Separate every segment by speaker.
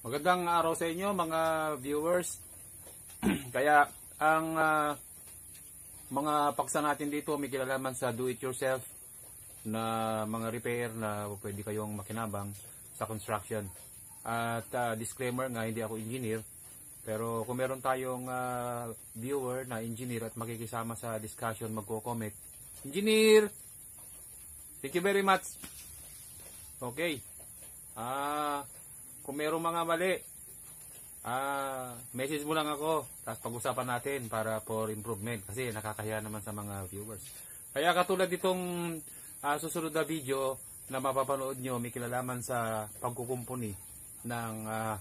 Speaker 1: Magandang araw sa inyo mga viewers. Kaya ang uh, mga paksa natin dito may kinalaman sa do it yourself na mga repair na pwede kayong makinabang sa construction. At uh, disclaimer nga hindi ako engineer pero kung meron tayong uh, viewer na engineer at makikisama sa discussion magko-comment. Engineer! Thank you very much. Okay. Ah uh, kung merong mga mali, ah, message mo lang ako. Tapos pag-usapan natin para for improvement. Kasi nakakahiya naman sa mga viewers. Kaya katulad itong ah, susunod na video na mapapanood nyo, may kilalaman sa pagkukumpuni ng ah,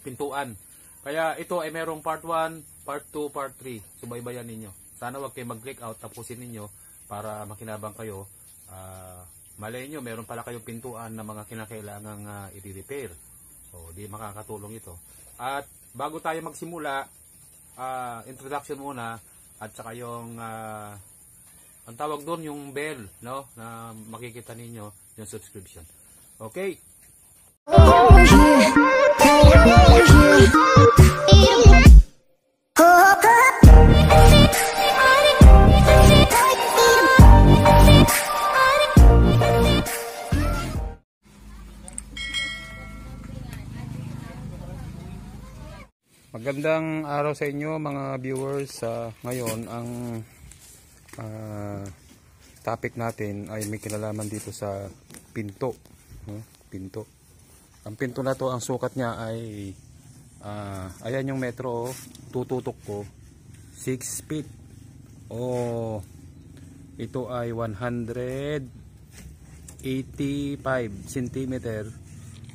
Speaker 1: pintuan. Kaya ito ay merong part 1, part 2, part 3. Subaybayan ninyo. Sana wag kayo mag-click out, tapusin ninyo para makinabang kayo. Ah, malay nyo, meron pala kayong pintuan na mga kinakailangang ah, i-repair. So, di makakatulong ito. At bago tayo magsimula, uh, introduction muna at saka yung uh, ang tawag doon yung bell, no, na makikita ninyo yung subscription. Okay. Magandang araw sa inyo mga viewers. Uh, ngayon ang uh, topic natin ay may kinalaman dito sa pinto. Huh? Pinto. Ang pinto na to, ang sukat niya ay uh, ayan yung metro oh, tututok ko 6 feet. O oh, ito ay 185 cm.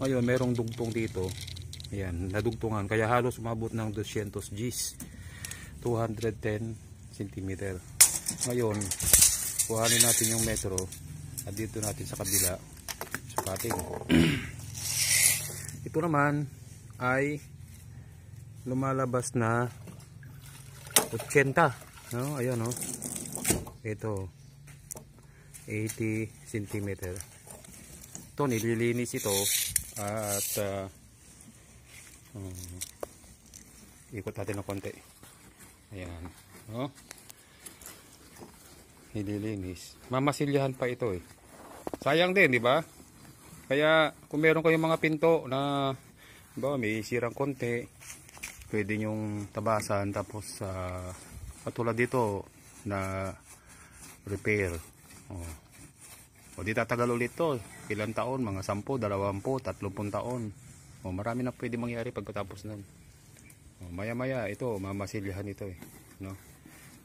Speaker 1: Ngayon merong dugtong dito Ayan, nadugtungan. Kaya halos umabot ng 200 Gs. 210 cm. Ngayon, kuhanin natin yung metro at dito natin sa kabila sukatin. Ito naman ay lumalabas na 80. No? Ayan o. No? Ito. 80 cm. Ito, nililinis ito at uh, Um, ikot natin ng konti. Ayan. Oh. Nililinis. Mamasilyahan pa ito eh. Sayang din, di ba? Kaya kung meron kayong mga pinto na ba may sirang konti, pwede nyong tabasan tapos uh, katulad dito na repair. Oh. O di tatagal ulit to. Eh. Ilang taon? Mga 10, 20, 30 taon oh, marami na pwede mangyari pagkatapos nun oh, maya maya ito mamasilihan ito eh no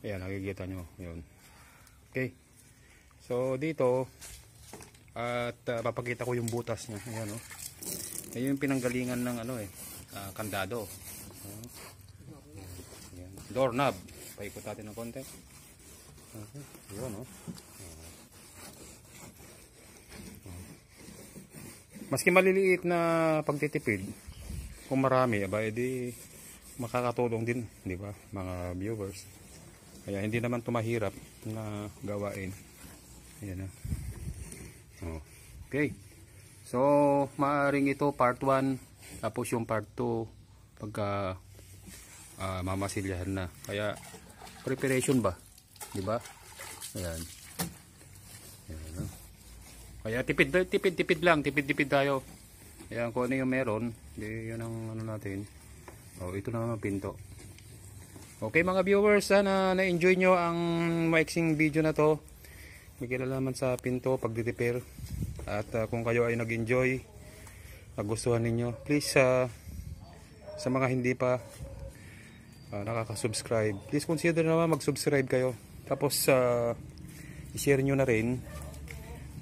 Speaker 1: ayan nakikita nyo yun okay so dito at uh, papakita ko yung butas niya ayan oh ayun yung pinanggalingan ng ano eh uh, kandado uh, ayan. doorknob paikot natin ng konti uh, yun oh Maski maliliit na pagtitipid, kung marami, aba edi makakatulong din, 'di ba, mga viewers. Kaya hindi naman tumahirap na gawain. Ayan na. Oh, okay. So, maaring ito part 1 tapos yung part 2 pagka uh, mamasilyahan na. Kaya preparation ba? 'Di ba? Ayan. Kaya tipid, tipid, tipid lang. Tipid, tipid tayo. Ayan, kung ano yung meron. Di, yun ang ano natin. oh, ito na naman pinto. Okay mga viewers, sana na-enjoy nyo ang maiksing video na to. May kilalaman sa pinto, pag pagdidipir. At uh, kung kayo ay nag-enjoy, nagustuhan ah, ninyo, please uh, sa mga hindi pa uh, nakaka-subscribe, please consider naman mag-subscribe kayo. Tapos, uh, i-share nyo na rin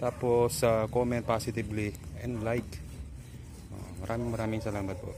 Speaker 1: tapos uh, comment positively and like oh, maraming maraming salamat po